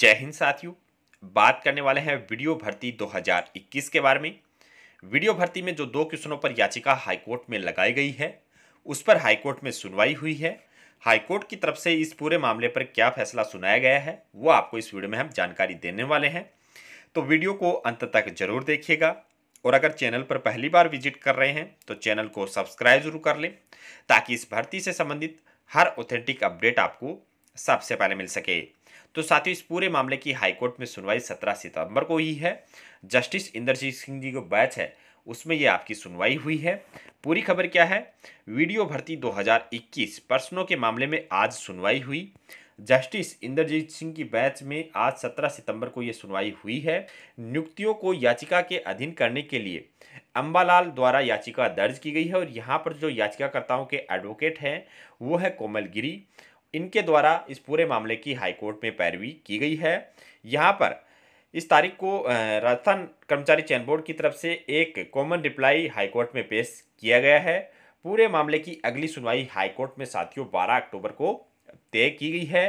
जय हिंद साथियों बात करने वाले हैं वीडियो भर्ती 2021 के बारे में वीडियो भर्ती में जो दो क्वेश्चनों पर याचिका हाईकोर्ट में लगाई गई है उस पर हाईकोर्ट में सुनवाई हुई है हाईकोर्ट की तरफ से इस पूरे मामले पर क्या फैसला सुनाया गया है वो आपको इस वीडियो में हम जानकारी देने वाले हैं तो वीडियो को अंत तक जरूर देखिएगा और अगर चैनल पर पहली बार विजिट कर रहे हैं तो चैनल को सब्सक्राइब जरूर कर लें ताकि इस भर्ती से संबंधित हर ऑथेंटिक अपडेट आपको सबसे पहले मिल सके तो साथ ही इस पूरे मामले की हाईकोर्ट में सुनवाई सत्रह सितंबर को ही है जस्टिस इंद्रजीत सिंह जी को बैच है उसमें ये आपकी सुनवाई हुई है पूरी खबर क्या है वीडियो भर्ती 2021 पर्सनों के मामले में आज सुनवाई हुई जस्टिस इंद्रजीत सिंह की बैच में आज 17 सितंबर को यह सुनवाई हुई है नियुक्तियों को याचिका के अधीन करने के लिए अम्बालाल द्वारा याचिका दर्ज की गई है और यहाँ पर जो याचिकाकर्ताओं के एडवोकेट हैं वो है कोमल गिरी इनके द्वारा इस पूरे मामले की हाईकोर्ट में पैरवी की गई है यहाँ पर इस तारीख को राजस्थान कर्मचारी चयन बोर्ड की तरफ से एक कॉमन रिप्लाई हाईकोर्ट में पेश किया गया है पूरे मामले की अगली सुनवाई हाईकोर्ट में साथियों 12 अक्टूबर को तय की गई है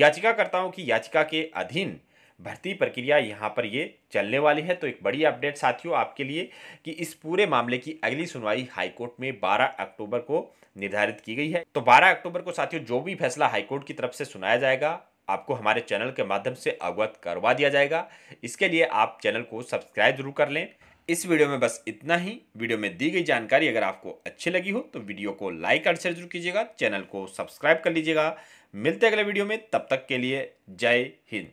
याचिकाकर्ताओं की याचिका के अधीन भर्ती प्रक्रिया यहाँ पर ये चलने वाली है तो एक बड़ी अपडेट साथियों आपके लिए कि इस पूरे मामले की अगली सुनवाई हाईकोर्ट में 12 अक्टूबर को निर्धारित की गई है तो 12 अक्टूबर को साथियों जो भी फैसला हाईकोर्ट की तरफ से सुनाया जाएगा आपको हमारे चैनल के माध्यम से अवगत करवा दिया जाएगा इसके लिए आप चैनल को सब्सक्राइब जरूर कर लें इस वीडियो में बस इतना ही वीडियो में दी गई जानकारी अगर आपको अच्छी लगी हो तो वीडियो को लाइक और शेयर जरूर कीजिएगा चैनल को सब्सक्राइब कर लीजिएगा मिलते अगले वीडियो में तब तक के लिए जय हिंद